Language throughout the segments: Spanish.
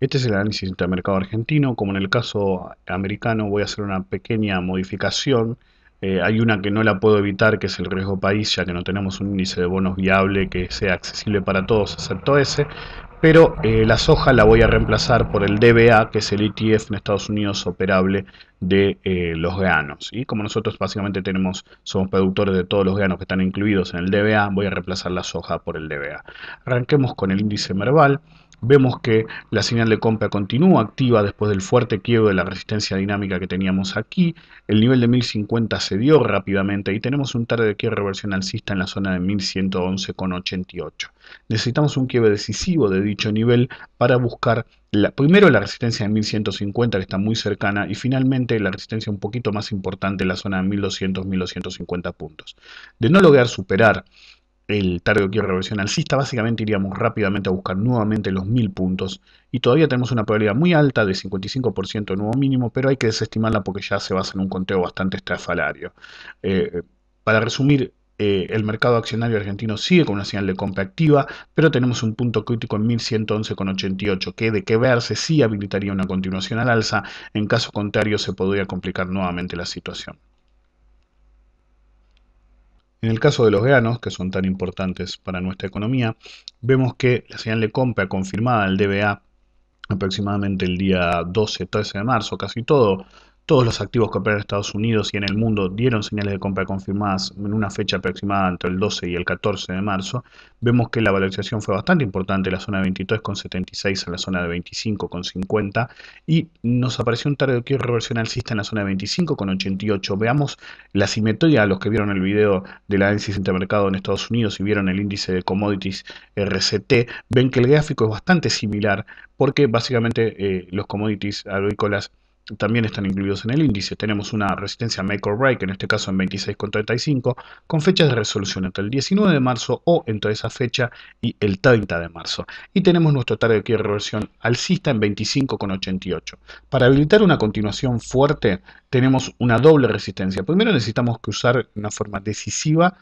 Este es el análisis intermercado argentino. Como en el caso americano, voy a hacer una pequeña modificación. Eh, hay una que no la puedo evitar, que es el riesgo país, ya que no tenemos un índice de bonos viable que sea accesible para todos, excepto ese. Pero eh, la soja la voy a reemplazar por el DBA, que es el ETF en Estados Unidos operable de eh, los ganos. Y como nosotros básicamente tenemos, somos productores de todos los ganos que están incluidos en el DBA, voy a reemplazar la soja por el DBA. Arranquemos con el índice Merval vemos que la señal de compra continúa activa después del fuerte quiebro de la resistencia dinámica que teníamos aquí, el nivel de 1050 se dio rápidamente y tenemos un tarde de quiebre reversión alcista en la zona de 1111,88. Necesitamos un quiebre decisivo de dicho nivel para buscar la, primero la resistencia de 1150 que está muy cercana y finalmente la resistencia un poquito más importante, en la zona de 1200-1250 puntos. De no lograr superar el target que reversión alcista, básicamente iríamos rápidamente a buscar nuevamente los 1000 puntos y todavía tenemos una probabilidad muy alta de 55% nuevo mínimo, pero hay que desestimarla porque ya se basa en un conteo bastante estrafalario. Eh, para resumir, eh, el mercado accionario argentino sigue con una señal de compra activa, pero tenemos un punto crítico en 1111,88, que de que verse sí habilitaría una continuación al alza, en caso contrario se podría complicar nuevamente la situación. En el caso de los granos, que son tan importantes para nuestra economía, vemos que la señal de compra confirmada, el DBA, aproximadamente el día 12-13 de marzo, casi todo todos los activos que operan en Estados Unidos y en el mundo dieron señales de compra confirmadas en una fecha aproximada entre el 12 y el 14 de marzo. Vemos que la valorización fue bastante importante, la zona de 23,76, a la zona de 25,50 y nos apareció un target que reversión alcista en la zona de 25,88. Veamos la simetría a los que vieron el video del análisis intermercado en Estados Unidos y vieron el índice de commodities RCT, ven que el gráfico es bastante similar porque básicamente eh, los commodities agrícolas también están incluidos en el índice. Tenemos una resistencia make or break, en este caso en 26,35, con fechas de resolución entre el 19 de marzo o entre esa fecha y el 30 de marzo. Y tenemos nuestro target de reversión alcista en 25,88. Para habilitar una continuación fuerte, tenemos una doble resistencia. Primero necesitamos que usar de una forma decisiva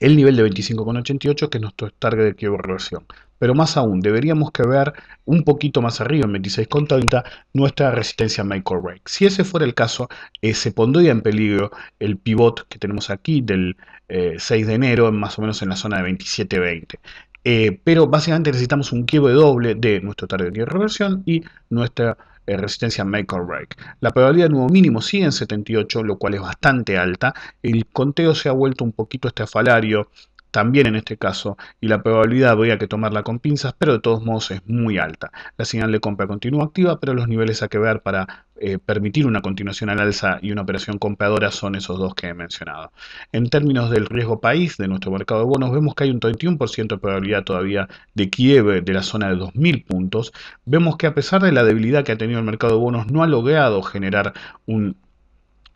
el nivel de 25,88 que es nuestro target de reversión. Pero más aún, deberíamos que ver un poquito más arriba, en 26,30, nuestra resistencia micro break. Si ese fuera el caso, eh, se pondría en peligro el pivot que tenemos aquí del 6 eh, de enero, más o menos en la zona de 27,20. Eh, pero básicamente necesitamos un quiebre doble de nuestro target de reversión y nuestra eh, resistencia make or break. La probabilidad de nuevo mínimo sigue en 78, lo cual es bastante alta. El conteo se ha vuelto un poquito estafalario también en este caso, y la probabilidad voy a que tomarla con pinzas, pero de todos modos es muy alta. La señal de compra continúa activa, pero los niveles a que ver para eh, permitir una continuación al alza y una operación compradora son esos dos que he mencionado. En términos del riesgo país de nuestro mercado de bonos, vemos que hay un 31% de probabilidad todavía de quiebre de la zona de 2.000 puntos. Vemos que a pesar de la debilidad que ha tenido el mercado de bonos, no ha logrado generar un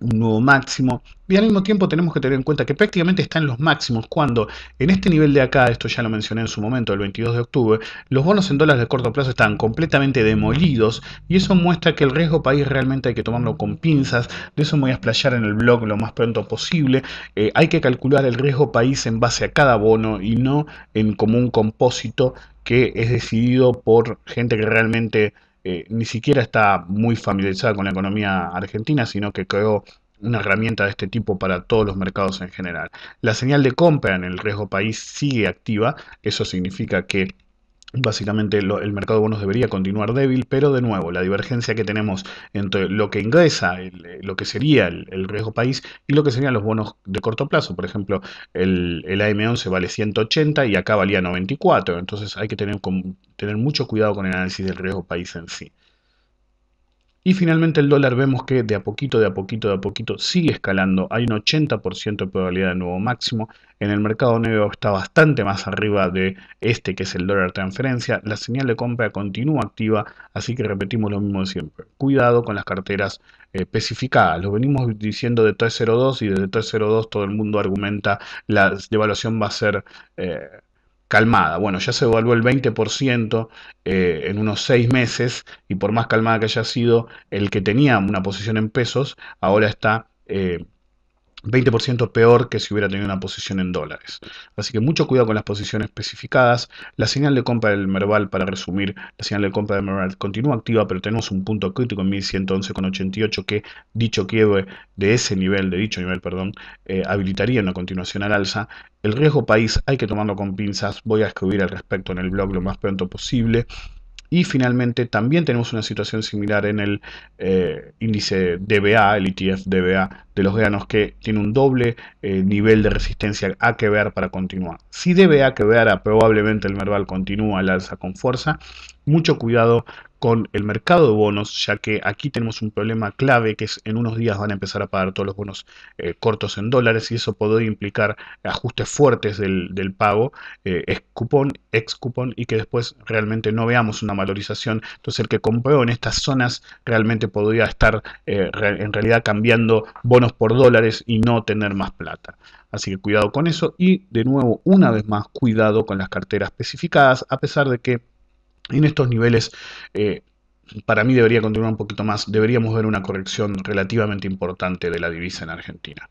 un nuevo máximo. Y al mismo tiempo tenemos que tener en cuenta que prácticamente están los máximos cuando en este nivel de acá, esto ya lo mencioné en su momento, el 22 de octubre, los bonos en dólares de corto plazo están completamente demolidos y eso muestra que el riesgo país realmente hay que tomarlo con pinzas. De eso me voy a explayar en el blog lo más pronto posible. Eh, hay que calcular el riesgo país en base a cada bono y no en como un compósito que es decidido por gente que realmente ni siquiera está muy familiarizada con la economía argentina, sino que creó una herramienta de este tipo para todos los mercados en general. La señal de compra en el riesgo país sigue activa, eso significa que Básicamente el mercado de bonos debería continuar débil, pero de nuevo la divergencia que tenemos entre lo que ingresa, eh, lo que sería el, riesgo país y lo que serían los bonos de corto plazo. Por ejemplo, el, el AM11 vale 180 y acá valía 94, entonces hay que tener, tener mucho cuidado con el análisis del riesgo país en sí. Y finalmente el dólar vemos que de a poquito, de a poquito, de a poquito sigue escalando. Hay un 80% de probabilidad de nuevo máximo. En el mercado negro está bastante más arriba de este que es el dólar de transferencia. La señal de compra continúa activa, así que repetimos lo mismo de siempre. Cuidado con las carteras eh, especificadas. Lo venimos diciendo de 302 y desde 302 todo el mundo argumenta la devaluación va a ser... Eh, calmada. Bueno, ya se devaluó el 20% eh, en unos seis meses y por más calmada que haya sido el que tenía una posición en pesos, ahora está... Eh, 20% peor que si hubiera tenido una posición en dólares. Así que mucho cuidado con las posiciones especificadas. La señal de compra del Merval, para resumir, la señal de compra del Merval continúa activa, pero tenemos un punto crítico en 1111,88 que dicho quiebre de ese nivel, de dicho nivel, perdón, eh, habilitaría una continuación al alza. El riesgo país hay que tomarlo con pinzas. Voy a escribir al respecto en el blog lo más pronto posible. Y finalmente también tenemos una situación similar en el eh, índice DBA, el ETF DBA de los granos, que tiene un doble eh, nivel de resistencia a que ver para continuar. Si DBA que ver, ah, probablemente el Merval continúa al alza con fuerza. Mucho cuidado con el mercado de bonos, ya que aquí tenemos un problema clave que es en unos días van a empezar a pagar todos los bonos eh, cortos en dólares y eso puede implicar ajustes fuertes del, pago, eh, ex cupón, y que después realmente no veamos una valorización. Entonces el que compró en estas zonas realmente podría estar eh, en realidad cambiando bonos por dólares y no tener más plata. Así que cuidado con eso y de nuevo, una vez más, cuidado con las carteras especificadas, a pesar de que en estos niveles, eh, para mí debería continuar un poquito más, deberíamos ver una corrección relativamente importante de la divisa en Argentina.